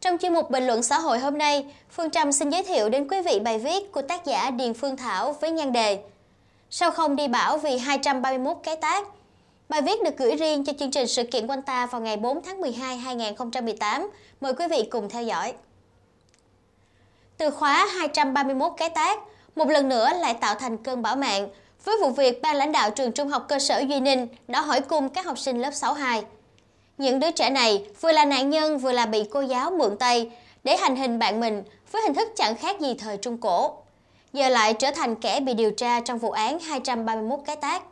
Trong chuyên mục Bình luận xã hội hôm nay, Phương Trâm xin giới thiệu đến quý vị bài viết của tác giả Điền Phương Thảo với nhan đề Sao không đi bảo vì 231 cái tác? Bài viết được gửi riêng cho chương trình sự kiện quanh ta vào ngày 4 tháng 12 2018. Mời quý vị cùng theo dõi. Từ khóa 231 cái tác, một lần nữa lại tạo thành cơn bão mạng với vụ việc ban lãnh đạo trường trung học cơ sở Duy Ninh đã hỏi cung các học sinh lớp 62. Những đứa trẻ này vừa là nạn nhân vừa là bị cô giáo mượn tay để hành hình bạn mình với hình thức chẳng khác gì thời Trung Cổ. Giờ lại trở thành kẻ bị điều tra trong vụ án 231 cái tác.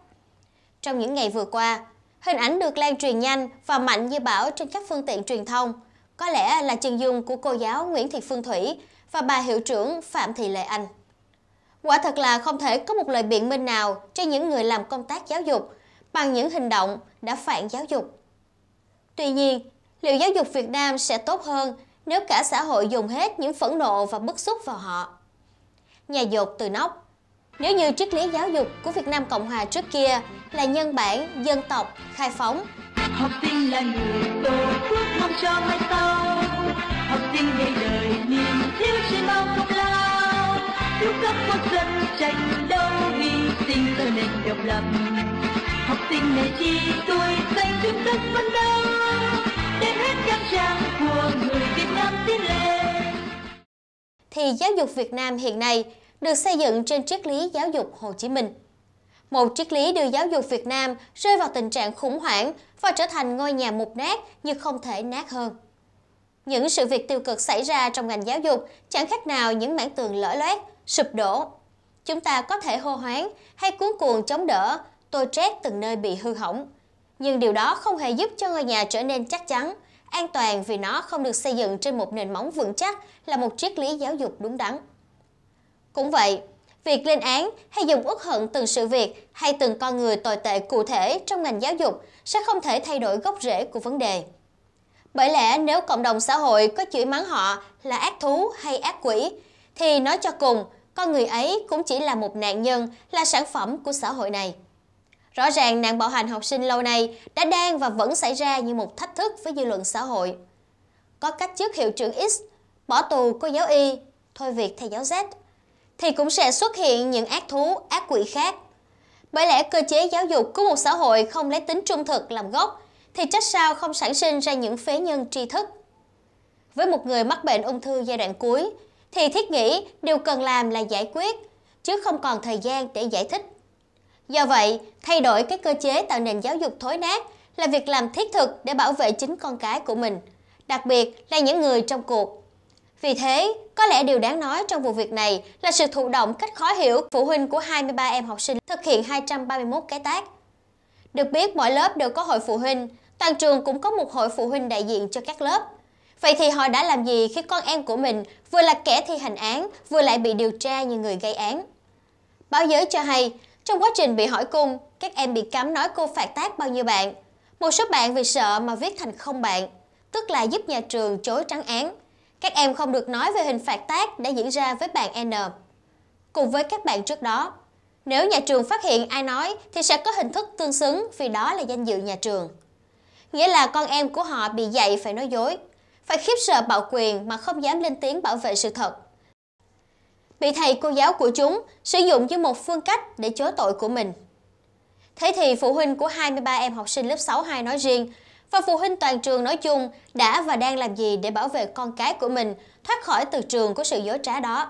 Trong những ngày vừa qua, hình ảnh được lan truyền nhanh và mạnh như bão trên các phương tiện truyền thông. Có lẽ là chân dung của cô giáo Nguyễn Thị Phương Thủy và bà hiệu trưởng Phạm Thị Lệ Anh. Quả thật là không thể có một lời biện minh nào cho những người làm công tác giáo dục bằng những hành động đã phản giáo dục. Tuy nhiên, liệu giáo dục Việt Nam sẽ tốt hơn nếu cả xã hội dùng hết những phẫn nộ và bức xúc vào họ? Nhà dột từ nóc Nếu như triết lý giáo dục của Việt Nam Cộng Hòa trước kia là nhân bản, dân tộc, khai phóng Học sinh là người tổ quốc mong cho mai sau Học sinh gây đời niềm thiếu chỉ mong công lao Lúc các quốc dân tranh đấu hy sinh cho nền độc lập Học sinh này chi tuổi thì giáo dục Việt Nam hiện nay được xây dựng trên triết lý giáo dục Hồ Chí Minh. Một triết lý đưa giáo dục Việt Nam rơi vào tình trạng khủng hoảng và trở thành ngôi nhà mục nát như không thể nát hơn. Những sự việc tiêu cực xảy ra trong ngành giáo dục chẳng khác nào những mảng tường lở loét, sụp đổ. Chúng ta có thể hô hoáng hay cuốn cuồng chống đỡ, tôi trét từng nơi bị hư hỏng. Nhưng điều đó không hề giúp cho ngôi nhà trở nên chắc chắn An toàn vì nó không được xây dựng trên một nền móng vững chắc là một triết lý giáo dục đúng đắn. Cũng vậy, việc lên án hay dùng uất hận từng sự việc hay từng con người tồi tệ cụ thể trong ngành giáo dục sẽ không thể thay đổi gốc rễ của vấn đề. Bởi lẽ nếu cộng đồng xã hội có chửi mắng họ là ác thú hay ác quỷ, thì nói cho cùng, con người ấy cũng chỉ là một nạn nhân, là sản phẩm của xã hội này. Rõ ràng nạn bạo hành học sinh lâu nay đã đang và vẫn xảy ra như một thách thức với dư luận xã hội. Có cách chức hiệu trưởng X, bỏ tù cô giáo Y, thôi việc thầy giáo Z, thì cũng sẽ xuất hiện những ác thú, ác quỷ khác. Bởi lẽ cơ chế giáo dục của một xã hội không lấy tính trung thực làm gốc, thì chắc sao không sản sinh ra những phế nhân tri thức. Với một người mắc bệnh ung thư giai đoạn cuối, thì thiết nghĩ điều cần làm là giải quyết, chứ không còn thời gian để giải thích Do vậy, thay đổi các cơ chế tạo nền giáo dục thối nát là việc làm thiết thực để bảo vệ chính con cái của mình, đặc biệt là những người trong cuộc. Vì thế, có lẽ điều đáng nói trong vụ việc này là sự thụ động cách khó hiểu phụ huynh của 23 em học sinh thực hiện 231 cái tác. Được biết mỗi lớp đều có hội phụ huynh, toàn trường cũng có một hội phụ huynh đại diện cho các lớp. Vậy thì họ đã làm gì khi con em của mình vừa là kẻ thi hành án, vừa lại bị điều tra như người gây án? Báo giới cho hay, trong quá trình bị hỏi cung, các em bị cấm nói cô phạt tác bao nhiêu bạn. Một số bạn vì sợ mà viết thành không bạn, tức là giúp nhà trường chối trắng án. Các em không được nói về hình phạt tác đã diễn ra với bạn N. Cùng với các bạn trước đó, nếu nhà trường phát hiện ai nói thì sẽ có hình thức tương xứng vì đó là danh dự nhà trường. Nghĩa là con em của họ bị dạy phải nói dối, phải khiếp sợ bạo quyền mà không dám lên tiếng bảo vệ sự thật vị thầy cô giáo của chúng sử dụng như một phương cách để chối tội của mình. Thế thì phụ huynh của 23 em học sinh lớp 62 nói riêng và phụ huynh toàn trường nói chung đã và đang làm gì để bảo vệ con cái của mình thoát khỏi từ trường của sự dối trá đó.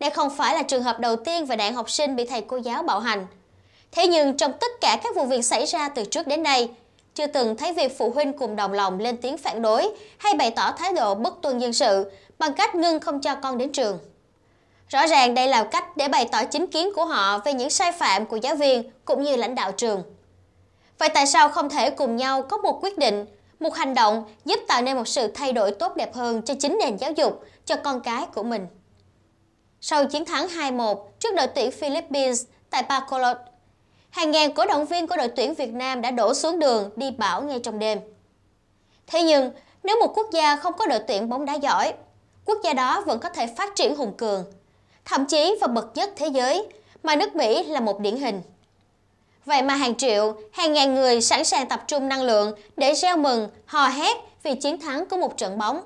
Đây không phải là trường hợp đầu tiên về đạn học sinh bị thầy cô giáo bạo hành. Thế nhưng trong tất cả các vụ việc xảy ra từ trước đến nay, chưa từng thấy việc phụ huynh cùng đồng lòng lên tiếng phản đối hay bày tỏ thái độ bất tuân dân sự bằng cách ngưng không cho con đến trường. Rõ ràng đây là cách để bày tỏ chính kiến của họ về những sai phạm của giáo viên cũng như lãnh đạo trường. Vậy tại sao không thể cùng nhau có một quyết định, một hành động giúp tạo nên một sự thay đổi tốt đẹp hơn cho chính nền giáo dục, cho con cái của mình? Sau chiến thắng 2-1 trước đội tuyển Philippines tại Bacolod, hàng ngàn cổ động viên của đội tuyển Việt Nam đã đổ xuống đường đi bão ngay trong đêm. Thế nhưng, nếu một quốc gia không có đội tuyển bóng đá giỏi, quốc gia đó vẫn có thể phát triển hùng cường – thậm chí và bậc nhất thế giới, mà nước Mỹ là một điển hình. Vậy mà hàng triệu, hàng ngàn người sẵn sàng tập trung năng lượng để reo mừng, hò hét vì chiến thắng của một trận bóng.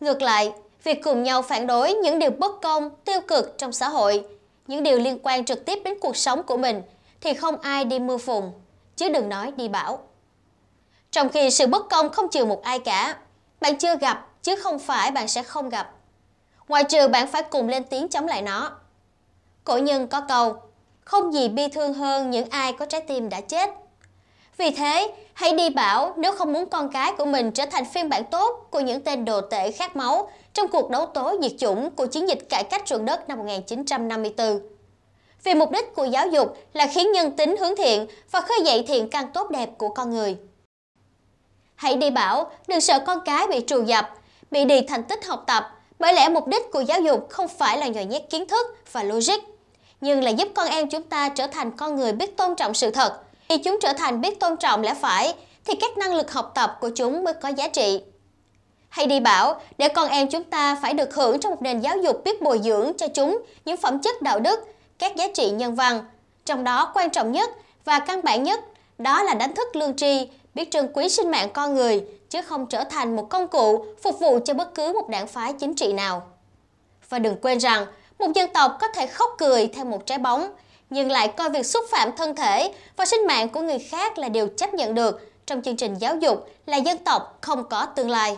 Ngược lại, việc cùng nhau phản đối những điều bất công, tiêu cực trong xã hội, những điều liên quan trực tiếp đến cuộc sống của mình thì không ai đi mưa phùng chứ đừng nói đi bão. Trong khi sự bất công không trừ một ai cả, bạn chưa gặp chứ không phải bạn sẽ không gặp ngoại trừ bạn phải cùng lên tiếng chống lại nó. Cổ nhân có câu, không gì bi thương hơn những ai có trái tim đã chết. Vì thế, hãy đi bảo nếu không muốn con cái của mình trở thành phiên bản tốt của những tên đồ tể khát máu trong cuộc đấu tố diệt chủng của chiến dịch cải cách ruộng đất năm 1954. Vì mục đích của giáo dục là khiến nhân tính hướng thiện và khơi dậy thiện căn tốt đẹp của con người. Hãy đi bảo, đừng sợ con cái bị trù dập, bị đi thành tích học tập, bởi lẽ mục đích của giáo dục không phải là nhồi nhét kiến thức và logic, nhưng là giúp con em chúng ta trở thành con người biết tôn trọng sự thật. Khi chúng trở thành biết tôn trọng lẽ phải, thì các năng lực học tập của chúng mới có giá trị. Hay đi bảo, để con em chúng ta phải được hưởng trong một nền giáo dục biết bồi dưỡng cho chúng những phẩm chất đạo đức, các giá trị nhân văn. Trong đó quan trọng nhất và căn bản nhất đó là đánh thức lương tri biết trân quý sinh mạng con người, chứ không trở thành một công cụ phục vụ cho bất cứ một đảng phái chính trị nào. Và đừng quên rằng, một dân tộc có thể khóc cười theo một trái bóng, nhưng lại coi việc xúc phạm thân thể và sinh mạng của người khác là điều chấp nhận được trong chương trình giáo dục là dân tộc không có tương lai.